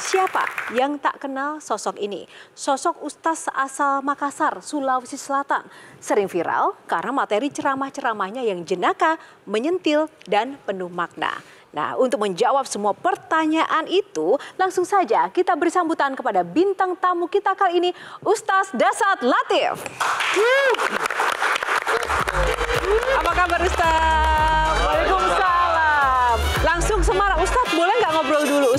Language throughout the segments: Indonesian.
Siapa yang tak kenal sosok ini? Sosok Ustaz asal Makassar, Sulawesi Selatan. Sering viral karena materi ceramah-ceramahnya yang jenaka, menyentil, dan penuh makna. Nah, untuk menjawab semua pertanyaan itu, langsung saja kita beri sambutan kepada bintang tamu kita kali ini, Ustaz Dasat Latif. Apa kabar Ustaz?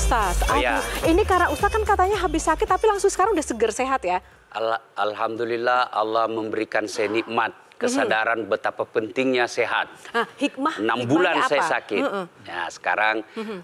Ustaz. Oh, iya. Aduh, ya. ini karena Ustaz kan katanya habis sakit tapi langsung sekarang udah seger sehat ya. Al Alhamdulillah Allah memberikan saya nikmat kesadaran mm -hmm. betapa pentingnya sehat. Nah, hikmah. Enam bulan apa? saya sakit. Mm -hmm. Nah sekarang mm -hmm.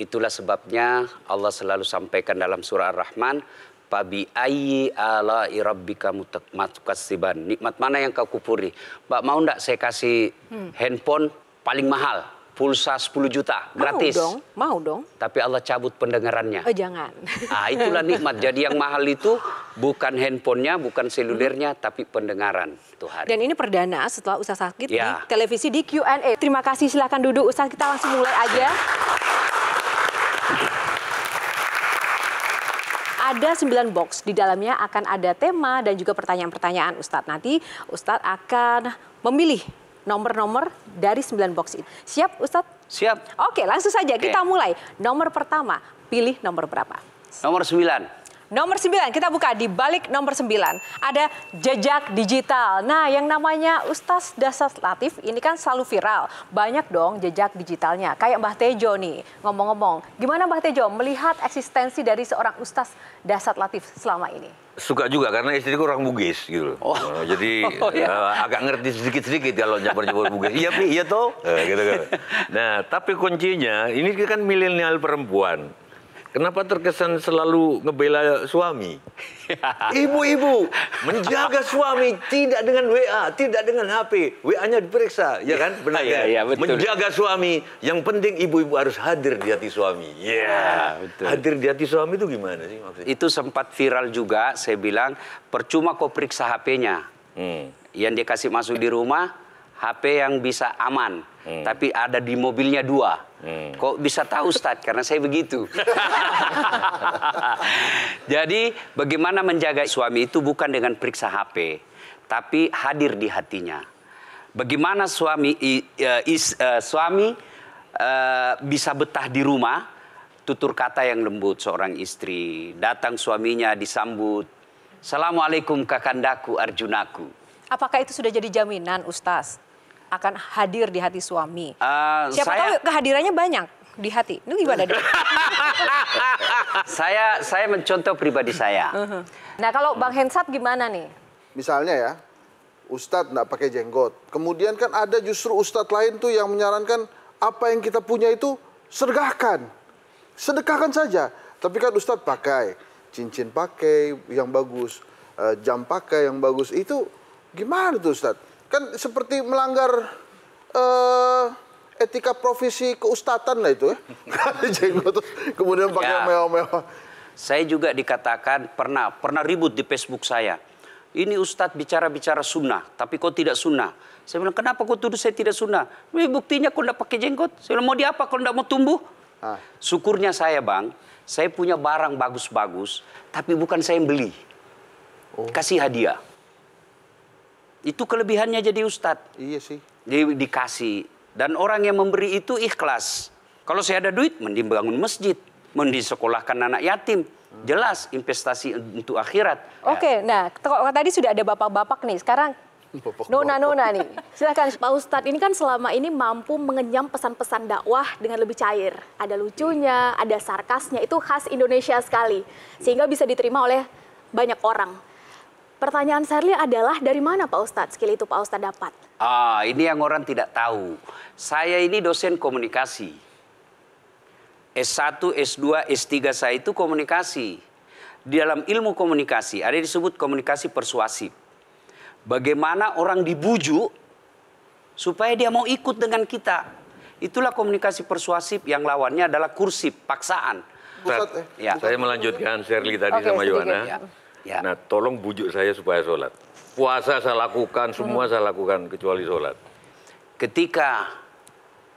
itulah sebabnya Allah selalu sampaikan dalam surah Ar-Rahman. Pabi ayyi ala irabbika mutakasiban. Nikmat mana yang kau kupuri? Mbak mau ndak saya kasih hmm. handphone paling mahal? pulsa 10 juta gratis. Mau dong, mau dong. Tapi Allah cabut pendengarannya. Oh jangan. Ah itulah nikmat. Jadi yang mahal itu bukan handphonenya, bukan selulernya, hmm. tapi pendengaran Tuhan. Dan ini perdana setelah Ustaz sakit ya. di televisi di Q&A. Terima kasih, silahkan duduk Ustaz. Kita langsung mulai aja. Ya. ada sembilan box. Di dalamnya akan ada tema dan juga pertanyaan-pertanyaan Ustadz. Nanti Ustadz akan memilih nomor-nomor dari 9 box itu. Siap Ustadz? Siap. Oke langsung saja Oke. kita mulai. Nomor pertama, pilih nomor berapa? Nomor 9. Nomor 9 kita buka di balik nomor 9 ada jejak digital. Nah, yang namanya Ustaz Dasar Latif ini kan selalu viral. Banyak dong jejak digitalnya. Kayak Mbah Tejo nih. Ngomong-ngomong, gimana Mbah Tejo melihat eksistensi dari seorang Ustaz Dasar Latif selama ini? suka juga karena istriku orang Bugis gitu Oh. Nah, jadi oh, iya. uh, agak ngerti sedikit-sedikit kalau nyampur-nyampur Bugis. Iya, Pi, iya toh. Uh, gitu, gitu. Nah, tapi kuncinya ini kan milenial perempuan. Kenapa terkesan selalu ngebela suami? Ibu-ibu menjaga suami tidak dengan WA, tidak dengan HP. WA-nya diperiksa, ya kan? Benar ya? ya betul. Menjaga suami. Yang penting ibu-ibu harus hadir di hati suami. Iya. Yeah. Betul. Hadir di hati suami itu gimana sih maksudnya? Itu sempat viral juga. Saya bilang percuma kau periksa HP-nya. Hmm. Yang dia kasih masuk di rumah, HP yang bisa aman, hmm. tapi ada di mobilnya dua. Hmm. Kok bisa tahu Ustaz? Karena saya begitu. Jadi bagaimana menjaga suami itu bukan dengan periksa HP, tapi hadir di hatinya. Bagaimana suami e, is, uh, suami uh, bisa betah di rumah? Tutur kata yang lembut seorang istri. Datang suaminya disambut. Assalamualaikum kakandaku Arjunaku. Apakah itu sudah jadi jaminan Ustaz? akan hadir di hati suami. Uh, Siapa saya... tahu kehadirannya banyak di hati. Nunggu gimana deh? saya saya mencontoh pribadi saya. Uh-huh. Nah kalau Bang Hensat gimana nih? Misalnya ya, Ustadz nggak pakai jenggot. Kemudian kan ada justru Ustadz lain tuh yang menyarankan apa yang kita punya itu sergahkan. Sedekahkan saja. Tapi kan Ustadz pakai, cincin pakai yang bagus, eh, jam pakai yang bagus. Itu gimana tuh Ustadz? kan seperti melanggar uh, etika profesi keustatan lah itu ya. kemudian pakai ya. mewah-mewah. Saya juga dikatakan pernah pernah ribut di Facebook saya. Ini Ustadz bicara-bicara sunnah, tapi kok tidak sunnah. Saya bilang, kenapa kau tuduh saya tidak sunnah? Ini buktinya kau tidak pakai jenggot. Saya bilang, mau di apa kau tidak mau tumbuh? Ah. Syukurnya saya bang, saya punya barang bagus-bagus, tapi bukan saya yang beli. Oh. Kasih hadiah. Itu kelebihannya jadi Ustad, Iya sih. Jadi dikasih. Dan orang yang memberi itu ikhlas. Kalau saya ada duit, mending bangun masjid. Mending sekolahkan anak yatim. Jelas investasi untuk akhirat. Oke, ya. nah tadi sudah ada bapak-bapak nih. Sekarang Nona-nona nih, silahkan. Pak Ustadz ini kan selama ini mampu mengenyam pesan-pesan dakwah dengan lebih cair. Ada lucunya, ada sarkasnya, itu khas Indonesia sekali. Sehingga bisa diterima oleh banyak orang. Pertanyaan Sherly adalah dari mana Pak Ustadz skill itu Pak Ustadz dapat? Ah, ini yang orang tidak tahu. Saya ini dosen komunikasi. S1, S2, S3 saya itu komunikasi. Di dalam ilmu komunikasi ada disebut komunikasi persuasif. Bagaimana orang dibujuk supaya dia mau ikut dengan kita. Itulah komunikasi persuasif yang lawannya adalah kursif, paksaan. Ustaz, eh, ya. Saya melanjutkan Sherly tadi okay, sama Yohana. Ya Ya. Nah, tolong bujuk saya supaya sholat. Puasa saya lakukan, semua saya lakukan kecuali sholat. Ketika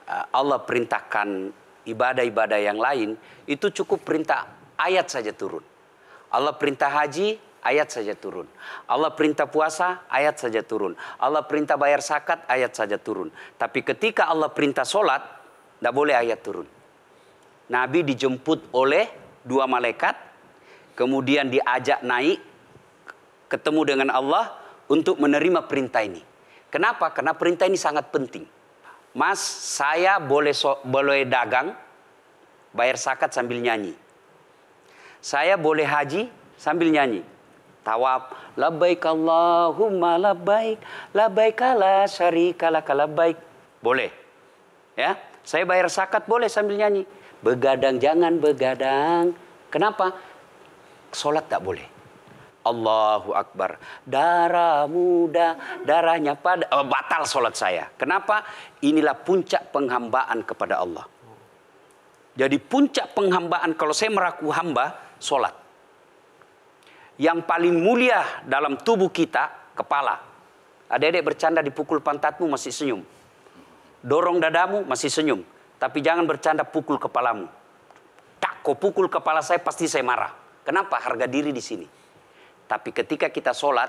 uh, Allah perintahkan ibadah-ibadah yang lain, itu cukup perintah ayat saja turun. Allah perintah haji, ayat saja turun. Allah perintah puasa, ayat saja turun. Allah perintah bayar zakat, ayat saja turun. Tapi ketika Allah perintah sholat, tidak boleh ayat turun. Nabi dijemput oleh dua malaikat, kemudian diajak naik ketemu dengan Allah untuk menerima perintah ini. Kenapa? Karena perintah ini sangat penting. Mas, saya boleh so, boleh dagang, bayar zakat sambil nyanyi. Saya boleh haji sambil nyanyi. Tawaf, labbaik Allahumma labbaik, labbaik la syarika labbaik. Boleh. Ya, saya bayar zakat boleh sambil nyanyi. Begadang jangan begadang. Kenapa? Solat tak boleh. Allahu Akbar. Darah muda, darahnya pada oh, batal solat saya. Kenapa? Inilah puncak penghambaan kepada Allah. Jadi puncak penghambaan kalau saya meraku hamba solat. Yang paling mulia dalam tubuh kita kepala. Adik-adik bercanda dipukul pantatmu masih senyum. Dorong dadamu masih senyum. Tapi jangan bercanda pukul kepalamu. Tak, kau pukul kepala saya pasti saya marah. Kenapa harga diri di sini? Tapi ketika kita sholat,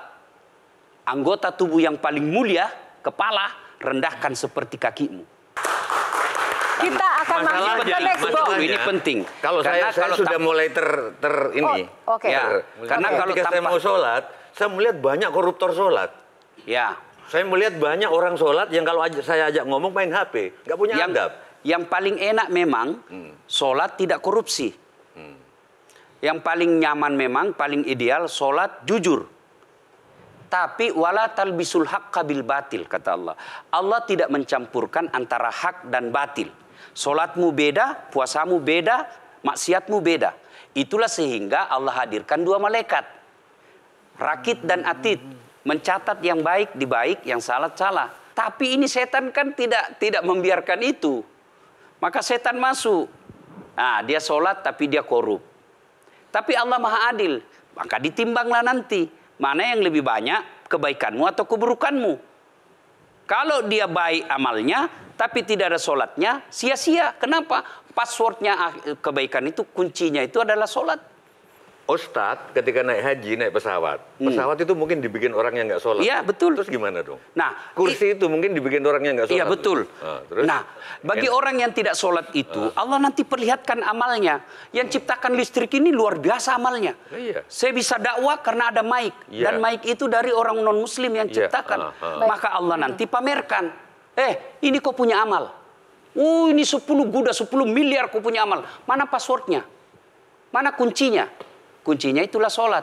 anggota tubuh yang paling mulia, kepala, rendahkan seperti kakimu. Kita akan masuk ke next Ini ya. penting. Kalau karena saya, saya kalau sudah mulai ter, ter oh, ini. Oh, okay. ya, karena okay. kalau ketika saya mau sholat, saya melihat banyak koruptor sholat. Ya. Saya melihat banyak orang sholat yang kalau saya ajak ngomong main HP, nggak punya yang, adab. Yang paling enak memang hmm. sholat tidak korupsi yang paling nyaman memang, paling ideal, sholat jujur. Tapi wala talbisul haqqa bil batil, kata Allah. Allah tidak mencampurkan antara hak dan batil. Sholatmu beda, puasamu beda, maksiatmu beda. Itulah sehingga Allah hadirkan dua malaikat. Rakit dan atid. Mencatat yang baik di baik, yang salah salah. Tapi ini setan kan tidak tidak membiarkan itu. Maka setan masuk. Nah, dia sholat tapi dia korup. Tapi Allah Maha Adil. Maka ditimbanglah nanti mana yang lebih banyak kebaikanmu atau keburukanmu. Kalau dia baik amalnya, tapi tidak ada sholatnya, sia-sia. Kenapa? Passwordnya ah, kebaikan itu, kuncinya itu adalah sholat. Ustadz ketika naik haji naik pesawat, hmm. pesawat hmm. itu mungkin dibikin orang yang nggak sholat. Iya betul. Terus gimana dong? Nah kursi itu mungkin dibikin orang yang nggak iya, sholat. Iya betul. Nah, terus? nah bagi orang yang tidak sholat itu uh. Allah nanti perlihatkan amalnya. Yang ciptakan listrik ini luar biasa amalnya. Uh, iya. Saya bisa dakwah karena ada mic yeah. dan mic itu dari orang non muslim yang iya. ciptakan. Yeah. Uh, ah. uh. Maka Allah nanti pamerkan. Eh ini kau punya amal. Uh, ini 10 guda 10 miliar kau punya amal. Mana passwordnya? Mana kuncinya? Kuncinya itulah sholat.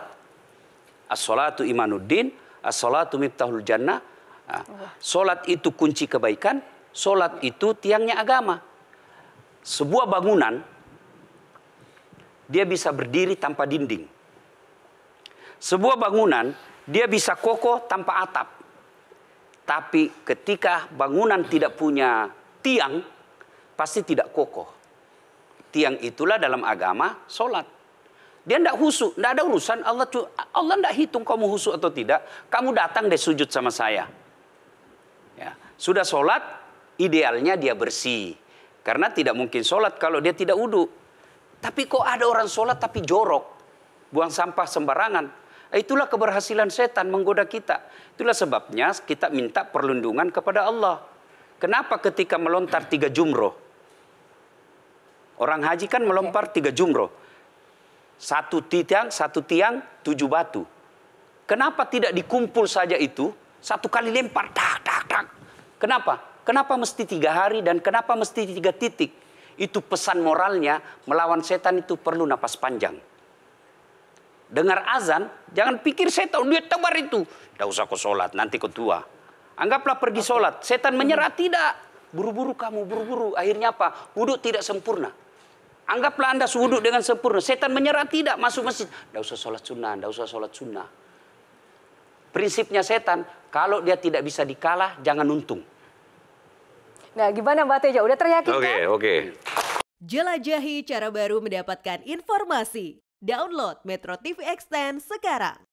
As-sholatu imanuddin, as-sholatu miftahul jannah. Nah, sholat itu kunci kebaikan, sholat itu tiangnya agama. Sebuah bangunan, dia bisa berdiri tanpa dinding. Sebuah bangunan, dia bisa kokoh tanpa atap. Tapi ketika bangunan tidak punya tiang, pasti tidak kokoh. Tiang itulah dalam agama sholat. Dia tidak husu, tidak ada urusan Allah. Allah tidak hitung kamu husu atau tidak. Kamu datang deh sujud sama saya. Ya. Sudah sholat, idealnya dia bersih. Karena tidak mungkin sholat kalau dia tidak wudhu. Tapi kok ada orang sholat tapi jorok. Buang sampah sembarangan. Itulah keberhasilan setan menggoda kita. Itulah sebabnya kita minta perlindungan kepada Allah. Kenapa ketika melontar tiga jumroh? Orang haji kan melompar tiga jumroh. Satu tiang, satu tiang, tujuh batu. Kenapa tidak dikumpul saja itu? Satu kali lempar, tak, tak, tak. Kenapa? Kenapa mesti tiga hari dan kenapa mesti tiga titik? Itu pesan moralnya, melawan setan itu perlu napas panjang. Dengar azan, jangan pikir setan, dia tebar itu. Tidak usah kau sholat, nanti kau tua. Anggaplah pergi sholat, setan menyerah, tidak. Buru-buru kamu, buru-buru. Akhirnya apa? Wudhu tidak sempurna. Anggaplah Anda sudut dengan sempurna. Setan menyerah tidak masuk masjid. Tidak usah sholat sunnah, tidak usah sholat sunnah. Prinsipnya setan, kalau dia tidak bisa dikalah, jangan untung. Nah gimana Mbak Teja, udah teryakinkan? Oke, okay, oke. Okay. Jelajahi cara baru mendapatkan informasi. Download Metro TV Extend sekarang.